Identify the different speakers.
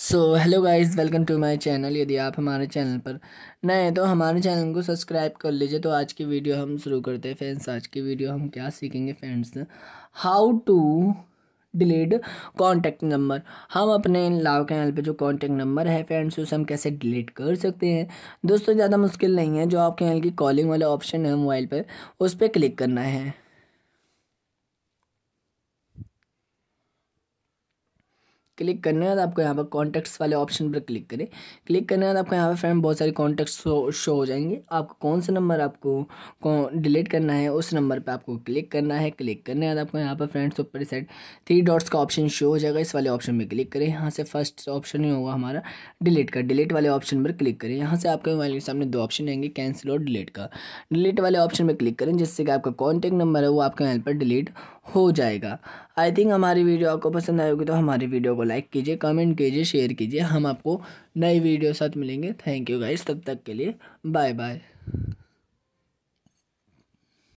Speaker 1: so hello guys welcome to my channel यदि आप हमारे चैनल पर नए हैं तो हमारे चैनल को सब्सक्राइब कर लीजिए तो आज की वीडियो हम शुरू करते हैं फ्रेंड्स आज की वीडियो हम क्या सीखेंगे friends how to delete contact number हम अपने लाव कैनल पे जो कॉन्टैक्ट नंबर है फ्रेंड्स उसे हम कैसे डिलीट कर सकते हैं दोस्तों ज़्यादा मुश्किल नहीं है जो आप कैनल की कॉलिंग वाला ऑप्शन है मोबाइल पर उस पर क्लिक करना है क्लिक करने के बाद आपको यहाँ पर कॉन्टैक्ट्स वाले ऑप्शन पर क्लिक करें क्लिक करने के बाद आपको यहाँ पर फ्रेंड बहुत सारे कॉन्टैक्ट शो, शो हो जाएंगे आपको कौन सा नंबर आपको डिलीट करना है उस नंबर पर आपको क्लिक करना है क्लिक करने के बाद आपको यहाँ पर फ्रेंड्स ऊपर सेट थ्री डॉट्स का ऑप्शन शो हो जाएगा इस वाले ऑप्शन पर क्लिक करें यहाँ से फर्स्ट ऑप्शन ही होगा हमारा डिलीट का डिलीट वाले ऑप्शन पर क्लिक करें यहाँ से आपके मोबाइल के सामने दो ऑप्शन आएंगे कैंसिल और डिलीट का डिलीट वाले ऑप्शन पर क्लिक करें जिससे कि आपका कॉन्टैक्ट नंबर है वो आपके मोबाइल पर डिलीट हो जाएगा आई थिंक हमारी वीडियो आपको पसंद आएगी तो हमारी वीडियो को लाइक कीजिए कमेंट कीजिए शेयर कीजिए हम आपको नई वीडियो साथ मिलेंगे थैंक यू गाइस तब तक के लिए बाय बाय